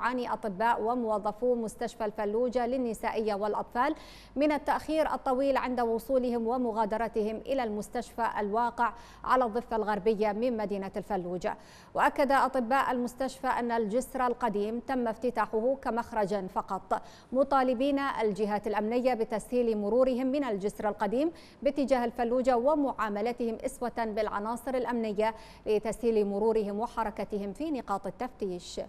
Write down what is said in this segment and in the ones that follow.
يعاني أطباء وموظفو مستشفى الفلوجة للنسائية والأطفال من التأخير الطويل عند وصولهم ومغادرتهم إلى المستشفى الواقع على الضفة الغربية من مدينة الفلوجة وأكد أطباء المستشفى أن الجسر القديم تم افتتاحه كمخرجا فقط مطالبين الجهات الأمنية بتسهيل مرورهم من الجسر القديم باتجاه الفلوجة ومعاملتهم إسوة بالعناصر الأمنية لتسهيل مرورهم وحركتهم في نقاط التفتيش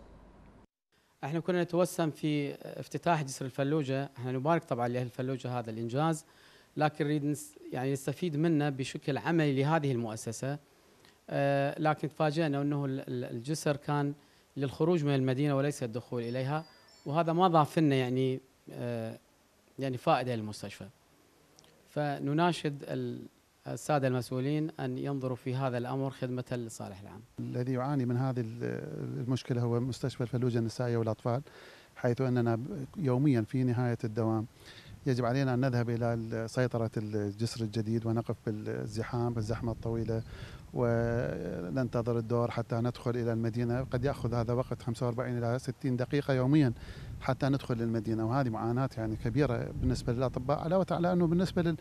احنا كنا نتوسم في افتتاح جسر الفلوجه، احنا نبارك طبعا لاهل الفلوجه هذا الانجاز، لكن نريد يعني نستفيد منه بشكل عملي لهذه المؤسسه. أه لكن تفاجئنا انه الجسر كان للخروج من المدينه وليس الدخول اليها، وهذا ما ضاف لنا يعني أه يعني فائده للمستشفى. فنناشد الساده المسؤولين ان ينظروا في هذا الامر خدمه للصالح العام. الذي يعاني من هذه المشكله هو مستشفى الفلوجه النسائيه والاطفال حيث اننا يوميا في نهايه الدوام يجب علينا أن نذهب إلى سيطرة الجسر الجديد ونقف بالزحام بالزحمة الطويلة وننتظر الدور حتى ندخل إلى المدينة قد يأخذ هذا وقت 45 إلى 60 دقيقة يوميا حتى ندخل للمدينة وهذه معاناة يعني كبيرة بالنسبة للأطباء علاوة على أنه بالنسبة لل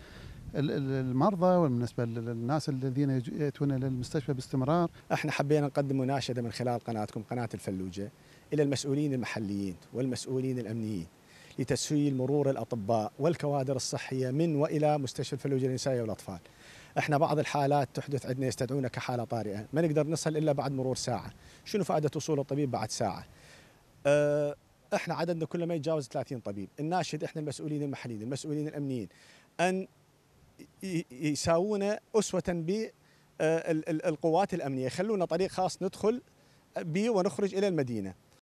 المرضى وبالنسبة للناس الذين يأتون للمستشفى باستمرار احنا حبينا نقدم مناشدة من خلال قناتكم قناة الفلوجة إلى المسؤولين المحليين والمسؤولين الأمنيين لتسهيل مرور الأطباء والكوادر الصحية من وإلى مستشفى الفلوجه النسائية والأطفال احنا بعض الحالات تحدث عندنا يستدعونا كحاله طارئه، ما نقدر نصل الا بعد مرور ساعه، شنو فائده وصول الطبيب بعد ساعه؟ أه احنا عددنا كله ما يتجاوز 30 طبيب، الناشد احنا المسؤولين المحليين، المسؤولين الامنيين ان يساوونا اسوه ب أه، القوات الامنيه، يخلونا طريق خاص ندخل به ونخرج الى المدينه.